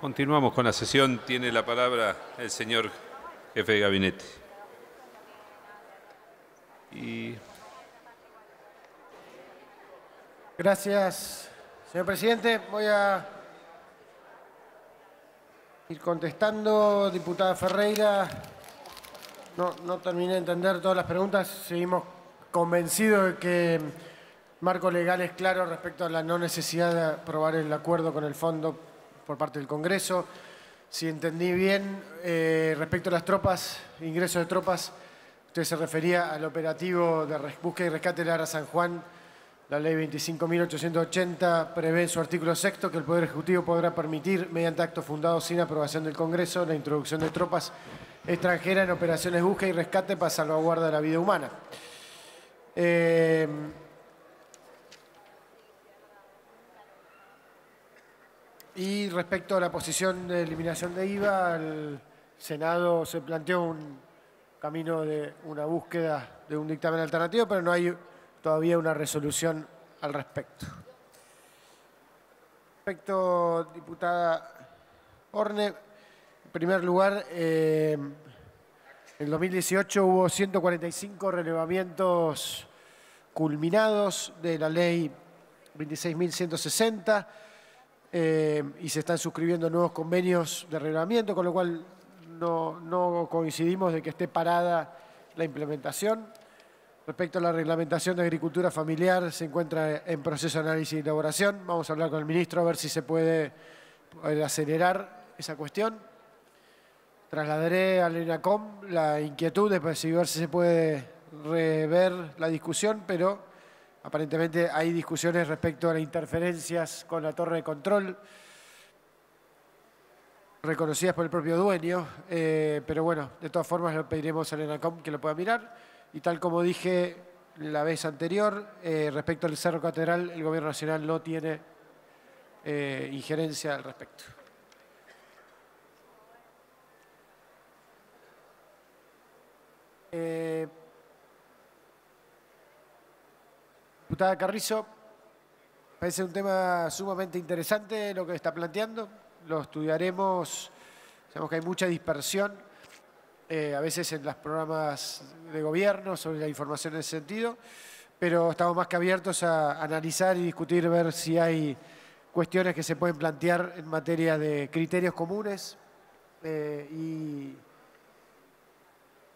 Continuamos con la sesión. Tiene la palabra el señor jefe de gabinete. Gracias, señor presidente. Voy a ir contestando, diputada Ferreira. No, no terminé de entender todas las preguntas. Seguimos convencidos de que marco legal es claro respecto a la no necesidad de aprobar el acuerdo con el fondo por parte del Congreso. Si entendí bien, eh, respecto a las tropas, ingreso de tropas, usted se refería al operativo de búsqueda y rescate de la ARA San Juan. La ley 25.880 prevé en su artículo sexto que el Poder Ejecutivo podrá permitir, mediante actos fundados sin aprobación del Congreso, la introducción de tropas extranjeras en operaciones busca y rescate para salvaguarda de la vida humana. Eh, Y respecto a la posición de eliminación de IVA, el Senado se planteó un camino de una búsqueda de un dictamen alternativo, pero no hay todavía una resolución al respecto. Respecto, diputada Orne, en primer lugar, eh, en 2018 hubo 145 relevamientos culminados de la ley 26.160, eh, y se están suscribiendo nuevos convenios de reglamento, con lo cual no, coincidimos de que esté parada la implementación. Respecto a la reglamentación de agricultura familiar, se encuentra en proceso de análisis y elaboración. Vamos a hablar con el ministro a ver si se puede acelerar esa cuestión. Trasladaré al com la inquietud de pues, ver si se puede rever la discusión, pero Aparentemente hay discusiones respecto a las interferencias con la torre de control, reconocidas por el propio dueño, eh, pero bueno, de todas formas le pediremos al ENACOM que lo pueda mirar. Y tal como dije la vez anterior, eh, respecto al Cerro Catedral, el Gobierno Nacional no tiene eh, injerencia al respecto. Diputada Carrizo, parece un tema sumamente interesante lo que está planteando. Lo estudiaremos. Sabemos que hay mucha dispersión, eh, a veces en los programas de gobierno, sobre la información en ese sentido, pero estamos más que abiertos a analizar y discutir, ver si hay cuestiones que se pueden plantear en materia de criterios comunes eh, y,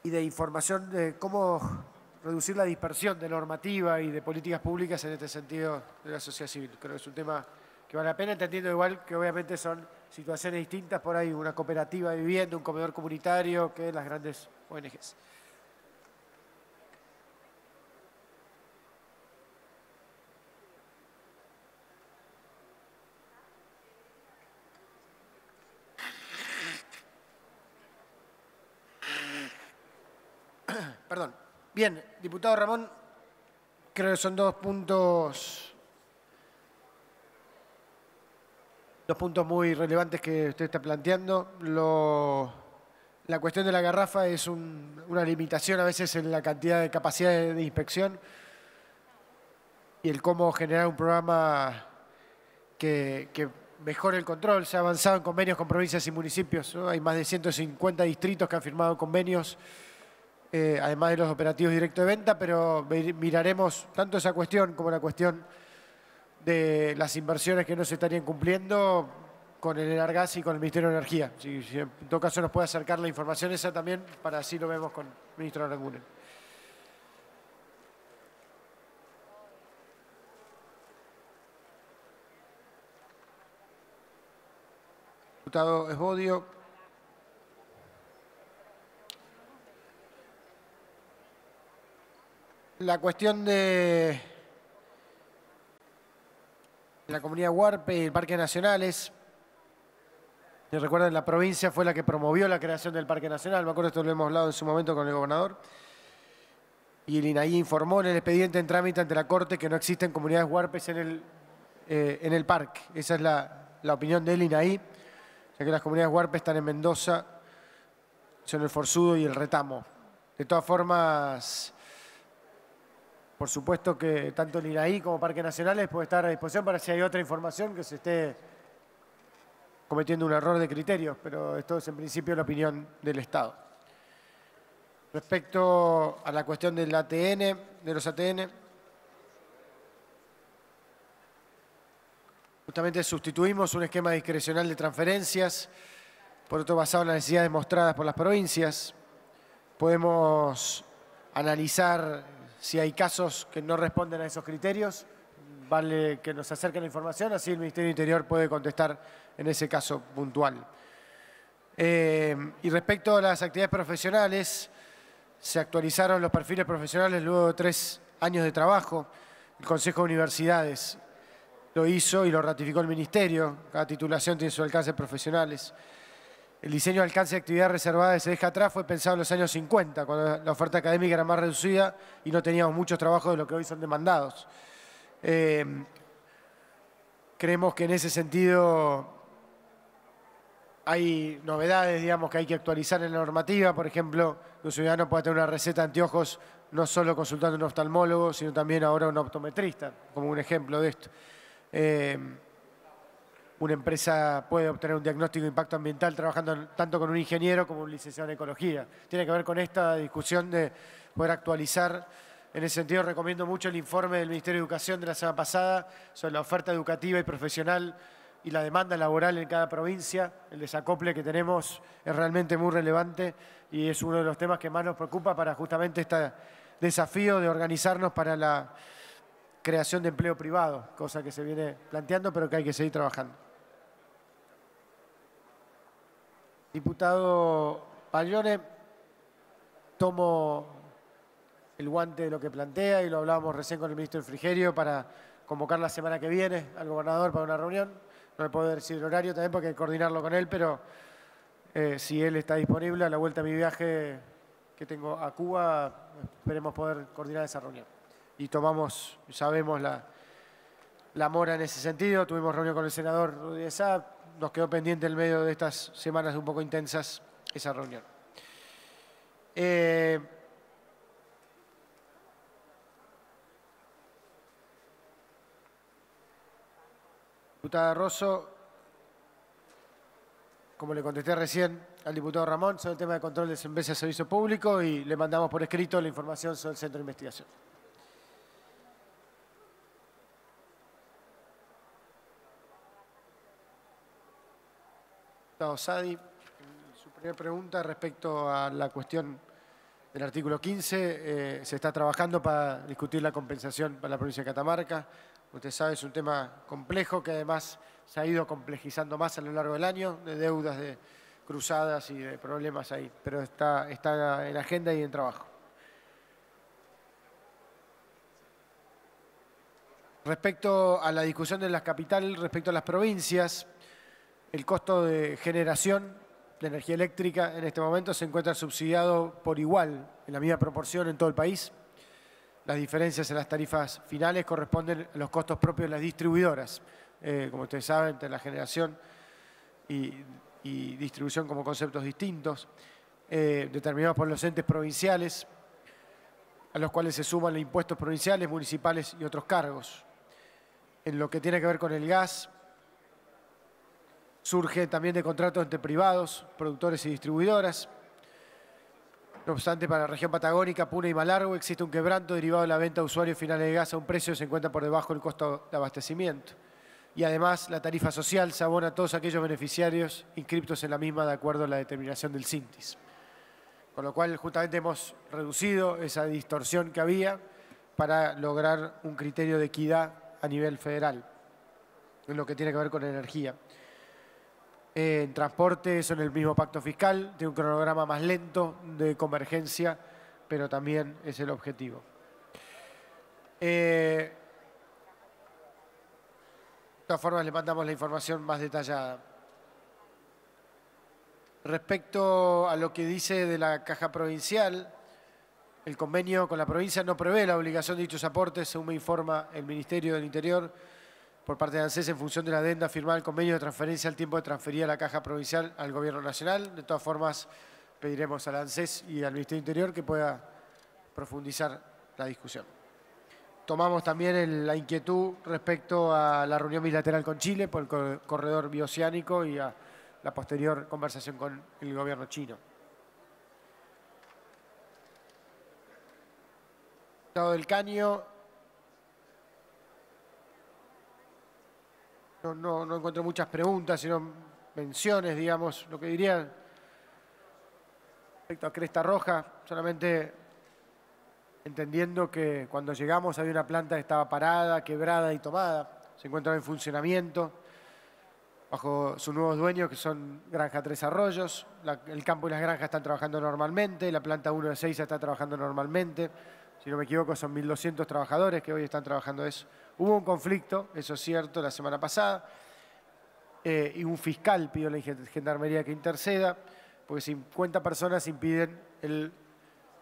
de información de cómo reducir la dispersión de normativa y de políticas públicas en este sentido de la sociedad civil. Creo que es un tema que vale la pena, entendiendo igual que obviamente son situaciones distintas por ahí, una cooperativa de vivienda, un comedor comunitario, que las grandes ONGs. Bien, diputado Ramón, creo que son dos puntos, dos puntos muy relevantes que usted está planteando. la cuestión de la garrafa es una limitación a veces en la cantidad de capacidad de, inspección y el cómo generar un programa que, mejore el control. Se ha avanzado en convenios con provincias y municipios. Hay más de 150 distritos que han firmado convenios eh, además de los operativos directos de venta, pero miraremos tanto esa cuestión como la cuestión de las inversiones que no se estarían cumpliendo con el Energas y con el Ministerio de Energía. Si, en todo caso nos puede acercar la información esa también, para así lo vemos con el ministro Aranguren. Diputado Esbodio. la cuestión de la comunidad Huarpe y el Parque nacional es... si recuerdan? la provincia fue la que promovió la creación del Parque Nacional. Me acuerdo, esto lo hemos hablado en su momento con el gobernador. Y el INAI informó en el expediente en trámite ante la Corte que no existen comunidades huarpes en el, eh, en el parque. Esa es la, la opinión del INAI, ya que las comunidades huarpes están en Mendoza, son el Forzudo y el Retamo. De todas formas, por supuesto que tanto el iraí como Parque Nacionales puede estar a disposición para si hay otra información que se esté cometiendo un error de criterios, pero esto es en principio la opinión del Estado. Respecto a la cuestión del ATN, de los ATN, justamente sustituimos un esquema discrecional de transferencias, por otro basado en las necesidades mostradas por las provincias. Podemos analizar si hay casos que no responden a esos criterios, vale que nos acerquen la información, así el Ministerio Interior puede contestar en ese caso puntual. Eh, y respecto a las actividades profesionales, se actualizaron los perfiles profesionales luego de tres años de trabajo. El Consejo de Universidades lo hizo y lo ratificó el Ministerio. Cada titulación tiene su alcance profesionales. El diseño de alcance de actividad reservada de se deja atrás fue pensado en los años 50, cuando la oferta académica era más reducida y no teníamos muchos trabajos de lo que hoy son demandados. Eh, creemos que en ese sentido hay novedades, digamos, que hay que actualizar en la normativa. Por ejemplo, un ciudadano puede tener una receta de anteojos no solo consultando a un oftalmólogo, sino también ahora a un optometrista, como un ejemplo de esto. Eh, una empresa puede obtener un diagnóstico de impacto ambiental trabajando tanto con un ingeniero como un licenciado en ecología. Tiene que ver con esta discusión de poder actualizar. En ese sentido, recomiendo mucho el informe del Ministerio de Educación de la semana pasada sobre la oferta educativa y profesional y la demanda laboral en cada provincia. El desacople que tenemos es realmente muy relevante y es uno de los temas que más nos preocupa para justamente este desafío de organizarnos para la creación de empleo privado, cosa que se viene planteando pero que hay que seguir trabajando. Diputado Paglione, tomo el guante de lo que plantea y lo hablábamos recién con el ministro Frigerio para convocar la semana que viene al gobernador para una reunión. No le puedo decir el horario también porque hay que coordinarlo con él, pero eh, si él está disponible a la vuelta de mi viaje que tengo a Cuba, esperemos poder coordinar esa reunión. Y tomamos, sabemos la, mora en ese sentido, tuvimos reunión con el senador Rodríguez Sá, nos quedó pendiente en medio de estas semanas un poco intensas esa reunión. Eh, diputada Rosso, como le contesté recién al diputado Ramón, sobre el tema de control de empresas de servicio público y le mandamos por escrito la información sobre el centro de investigación. Sadi. Su primera pregunta respecto a la cuestión del artículo 15, eh, se está trabajando para discutir la compensación para la provincia de Catamarca. Usted sabe, es un tema complejo que además se ha ido complejizando más a lo largo del año, de deudas, de cruzadas y de problemas ahí, pero está, está en agenda y en trabajo. Respecto a la discusión de las capitales, respecto a las provincias, el costo de generación de energía eléctrica en este momento se encuentra subsidiado por igual, en la misma proporción en todo el país. Las diferencias en las tarifas finales corresponden a los costos propios de las distribuidoras. Eh, como ustedes saben, entre la generación y, distribución como conceptos distintos, eh, determinados por los entes provinciales, a los cuales se suman los impuestos provinciales, municipales y otros cargos. En lo que tiene que ver con el gas, surge también de contratos entre privados, productores y distribuidoras. No obstante, para la región patagónica, Puna y Malargo existe un quebranto derivado de la venta a usuarios finales de gas a un precio que se encuentra por debajo del costo de abastecimiento. Y además, la tarifa social se a todos aquellos beneficiarios inscriptos en la misma de acuerdo a la determinación del CINTIS. Con lo cual, justamente hemos reducido esa distorsión que había para lograr un criterio de equidad a nivel federal en lo que tiene que ver con energía en transporte, eso en el mismo pacto fiscal, tiene un cronograma más lento de convergencia, pero también es el objetivo. Eh, de todas formas, le mandamos la información más detallada. Respecto a lo que dice de la caja provincial, el convenio con la provincia no prevé la obligación de dichos aportes, según me informa el Ministerio del Interior, por parte de ANSES en función de la adenda firmada el convenio de transferencia al tiempo de transferir a la Caja Provincial al Gobierno Nacional. De todas formas, pediremos al ANSES y al Ministerio de Interior que pueda profundizar la discusión. Tomamos también la inquietud respecto a la reunión bilateral con Chile por el corredor bioceánico y a la posterior conversación con el gobierno chino. Estado del Caño, No, no, encuentro muchas preguntas, sino menciones, digamos, lo que dirían respecto a Cresta Roja, solamente entendiendo que cuando llegamos había una planta que estaba parada, quebrada y tomada, se encuentra en funcionamiento, bajo sus nuevos dueños que son Granja Tres Arroyos, el campo y las granjas están trabajando normalmente, la planta 1 de 6 está trabajando normalmente, si no me equivoco, son 1.200 trabajadores que hoy están trabajando eso. Hubo un conflicto, eso es cierto, la semana pasada, eh, y un fiscal pidió a la Gendarmería que interceda, porque 50 personas impiden el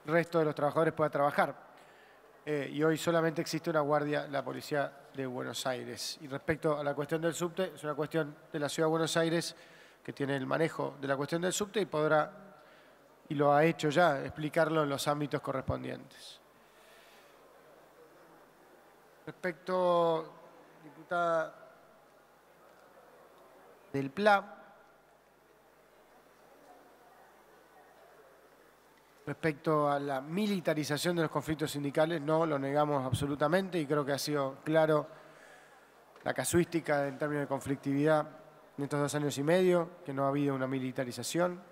resto de los trabajadores pueda trabajar. Eh, y hoy solamente existe una guardia, la Policía de Buenos Aires. Y respecto a la cuestión del subte, es una cuestión de la Ciudad de Buenos Aires que tiene el manejo de la cuestión del subte y podrá, y lo ha hecho ya, explicarlo en los ámbitos correspondientes. Respecto, diputada del PLA, respecto a la militarización de los conflictos sindicales, no lo negamos absolutamente y creo que ha sido claro la casuística en términos de conflictividad en estos dos años y medio, que no ha habido una militarización.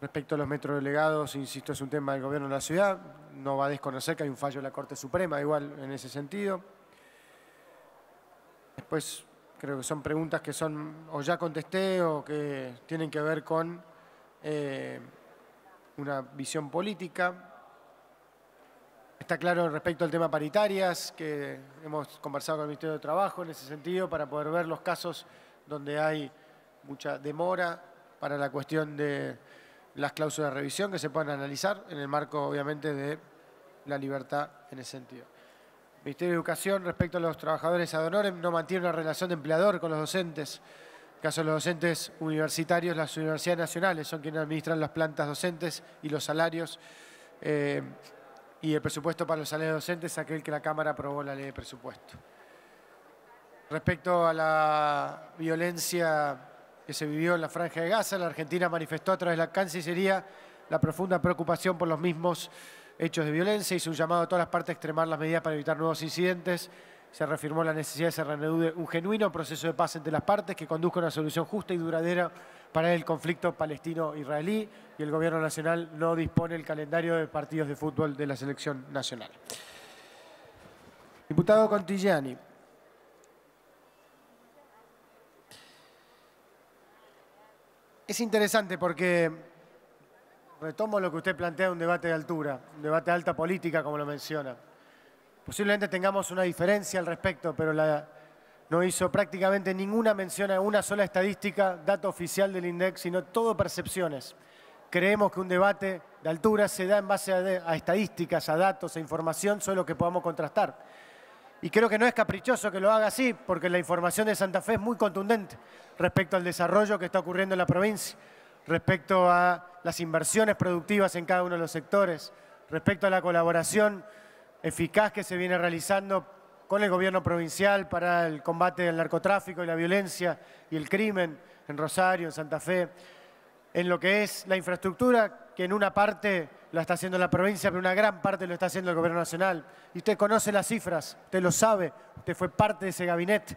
Respecto a los metros delegados, insisto, es un tema del gobierno de la ciudad. No va a desconocer que hay un fallo de la Corte Suprema, igual en ese sentido. Después, creo que son preguntas que son, o ya contesté, o que tienen que ver con eh, una visión política. Está claro respecto al tema paritarias, que hemos conversado con el Ministerio de Trabajo en ese sentido, para poder ver los casos donde hay mucha demora para la cuestión de las cláusulas de revisión que se puedan analizar en el marco, obviamente, de la libertad en ese sentido. Ministerio de Educación, respecto a los trabajadores ad honorem, no mantiene una relación de empleador con los docentes. En el caso de los docentes universitarios, las universidades nacionales son quienes administran las plantas docentes y los salarios. Eh, y el presupuesto para los salarios docentes, aquel que la Cámara aprobó la ley de presupuesto. Respecto a la violencia que se vivió en la Franja de Gaza. La Argentina manifestó a través de la Cancillería la profunda preocupación por los mismos hechos de violencia. y su llamado a todas las partes a extremar las medidas para evitar nuevos incidentes. Se reafirmó la necesidad de se reanude un genuino proceso de paz entre las partes que conduzca a una solución justa y duradera para el conflicto palestino-israelí y el Gobierno Nacional no dispone el calendario de partidos de fútbol de la selección nacional. Diputado Contigiani. Es interesante porque retomo lo que usted plantea, un debate de altura, un debate de alta política, como lo menciona. Posiblemente tengamos una diferencia al respecto, pero no hizo prácticamente ninguna mención a una sola estadística, dato oficial del INDEX, sino todo percepciones. Creemos que un debate de altura se da en base a, a estadísticas, a datos, a información, solo que podamos contrastar. Y creo que no es caprichoso que lo haga así, porque la información de Santa Fe es muy contundente respecto al desarrollo que está ocurriendo en la provincia, respecto a las inversiones productivas en cada uno de los sectores, respecto a la colaboración eficaz que se viene realizando con el gobierno provincial para el combate del narcotráfico y la violencia y el crimen en Rosario, en Santa Fe, en lo que es la infraestructura, que en una parte lo está haciendo la provincia, pero una gran parte lo está haciendo el gobierno nacional. Y usted conoce las cifras, usted lo sabe, usted fue parte de ese gabinete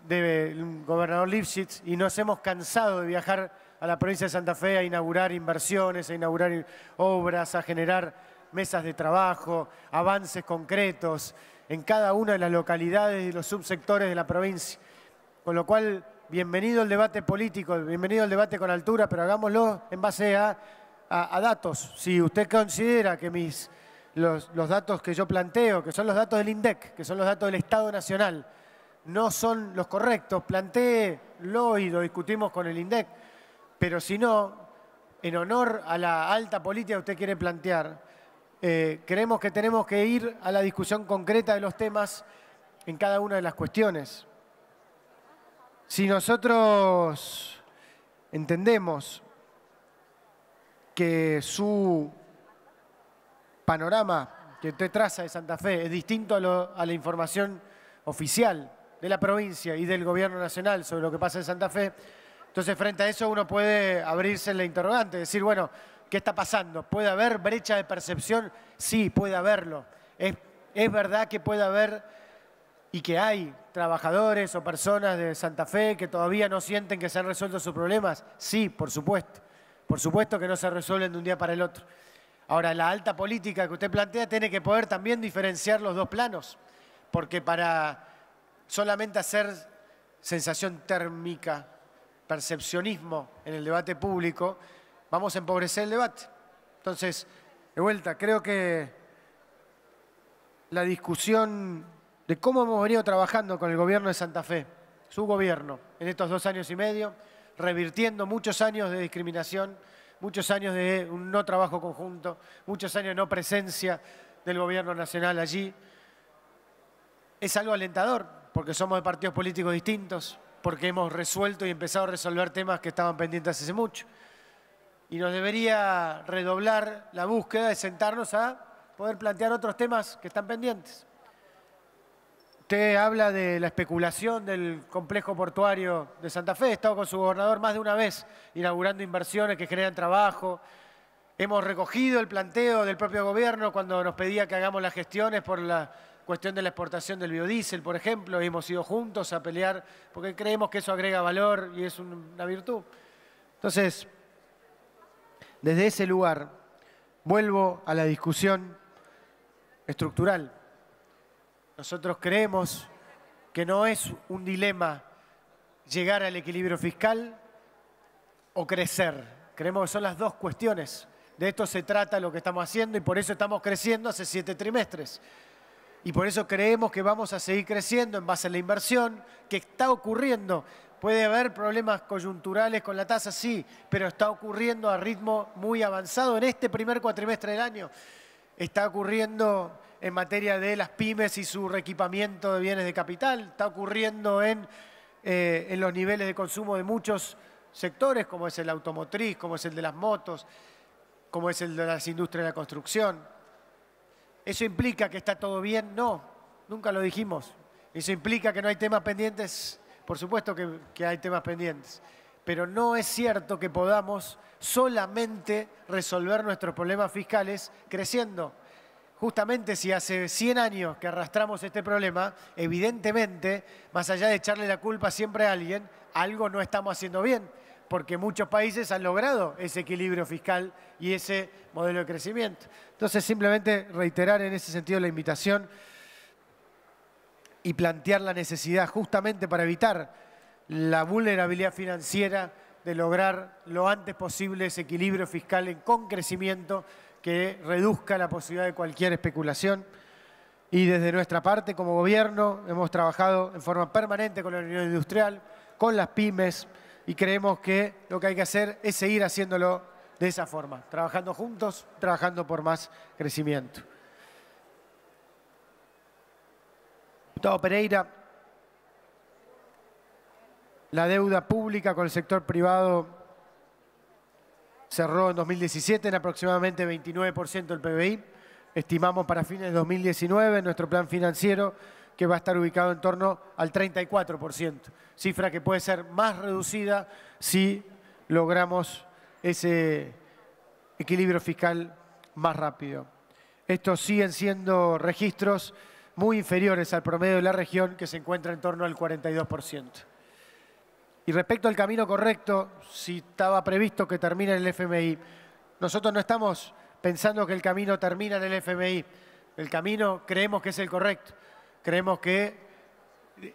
del gobernador Lipschitz y nos hemos cansado de viajar a la provincia de Santa Fe a inaugurar inversiones, a inaugurar obras, a generar mesas de trabajo, avances concretos en cada una de las localidades y los subsectores de la provincia. Con lo cual, bienvenido el debate político, bienvenido el debate con altura, pero hagámoslo en base a a, datos. Si usted considera que mis, los, datos que yo planteo, que son los datos del INDEC, que son los datos del Estado Nacional, no son los correctos, planteélo y lo discutimos con el INDEC. Pero si no, en honor a la alta política que usted quiere plantear, eh, creemos que tenemos que ir a la discusión concreta de los temas en cada una de las cuestiones. Si nosotros entendemos que su panorama que usted traza de Santa Fe es distinto a, la información oficial de la provincia y del gobierno nacional sobre lo que pasa en Santa Fe. Entonces, frente a eso uno puede abrirse la interrogante, decir, bueno, ¿qué está pasando? ¿Puede haber brecha de percepción? Sí, puede haberlo. es verdad que puede haber y que hay trabajadores o personas de Santa Fe que todavía no sienten que se han resuelto sus problemas. Sí, por supuesto. Por supuesto que no se resuelven de un día para el otro. Ahora, la alta política que usted plantea tiene que poder también diferenciar los dos planos, porque para solamente hacer sensación térmica, percepcionismo en el debate público, vamos a empobrecer el debate. Entonces, de vuelta, creo que la discusión de cómo hemos venido trabajando con el gobierno de Santa Fe, su gobierno, en estos dos años y medio, revirtiendo muchos años de discriminación, muchos años de un no trabajo conjunto, muchos años de no presencia del gobierno nacional allí. Es algo alentador, porque somos de partidos políticos distintos, porque hemos resuelto y empezado a resolver temas que estaban pendientes hace mucho. Y nos debería redoblar la búsqueda de sentarnos a poder plantear otros temas que están pendientes. Usted habla de la especulación del complejo portuario de Santa Fe. He estado con su gobernador más de una vez inaugurando inversiones que crean trabajo. Hemos recogido el planteo del propio gobierno cuando nos pedía que hagamos las gestiones por la cuestión de la exportación del biodiesel, por ejemplo. hemos ido juntos a pelear porque creemos que eso agrega valor y es una virtud. Entonces, desde ese lugar vuelvo a la discusión estructural nosotros creemos que no es un dilema llegar al equilibrio fiscal o crecer. Creemos que son las dos cuestiones. De esto se trata lo que estamos haciendo y por eso estamos creciendo hace siete trimestres. Y por eso creemos que vamos a seguir creciendo en base a la inversión que está ocurriendo. Puede haber problemas coyunturales con la tasa, sí, pero está ocurriendo a ritmo muy avanzado en este primer cuatrimestre del año. Está ocurriendo en materia de las pymes y su reequipamiento de bienes de capital. Está ocurriendo eh, en, los niveles de consumo de muchos sectores, como es el automotriz, como es el de las motos, como es el de las industrias de la construcción. ¿Eso implica que está todo bien? No, nunca lo dijimos. ¿Eso implica que no hay temas pendientes? Por supuesto que hay temas pendientes. Pero no es cierto que podamos solamente resolver nuestros problemas fiscales creciendo justamente si hace 100 años que arrastramos este problema, evidentemente, más allá de echarle la culpa siempre a alguien, algo no estamos haciendo bien, porque muchos países han logrado ese equilibrio fiscal y ese modelo de crecimiento. Entonces, simplemente reiterar en ese sentido la invitación y plantear la necesidad justamente para evitar la vulnerabilidad financiera de lograr lo antes posible ese equilibrio fiscal con crecimiento que reduzca la posibilidad de cualquier especulación. Y desde nuestra parte, como gobierno, hemos trabajado en forma permanente con la Unión Industrial, con las pymes, y creemos que lo que hay que hacer es seguir haciéndolo de esa forma, trabajando juntos, trabajando por más crecimiento. Diputado Pereira, la deuda pública con el sector privado cerró en 2017 en aproximadamente 29% el PBI. Estimamos para fines de 2019 nuestro plan financiero que va a estar ubicado en torno al 34%, cifra que puede ser más reducida si logramos ese equilibrio fiscal más rápido. Estos siguen siendo registros muy inferiores al promedio de la región que se encuentra en torno al 42%. Y respecto al camino correcto, si estaba previsto que termine en el FMI, nosotros no estamos pensando que el camino termina en el FMI. El camino creemos que es el correcto. Creemos que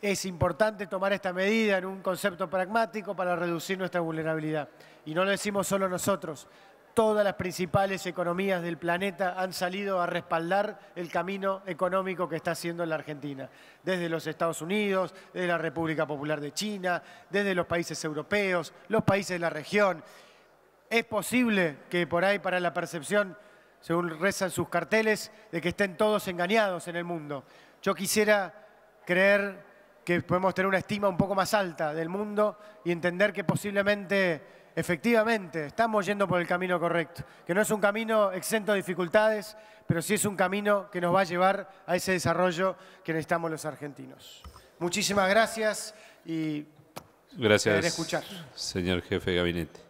es importante tomar esta medida en un concepto pragmático para reducir nuestra vulnerabilidad. Y no lo decimos solo nosotros, todas las principales economías del planeta han salido a respaldar el camino económico que está haciendo la Argentina, desde los Estados Unidos, desde la República Popular de China, desde los países europeos, los países de la región. Es posible que por ahí para la percepción, según rezan sus carteles, de que estén todos engañados en el mundo. Yo quisiera creer que podemos tener una estima un poco más alta del mundo y entender que posiblemente Efectivamente, estamos yendo por el camino correcto, que no es un camino exento de dificultades, pero sí es un camino que nos va a llevar a ese desarrollo que necesitamos los argentinos. Muchísimas gracias y gracias, escuchar. señor jefe de gabinete.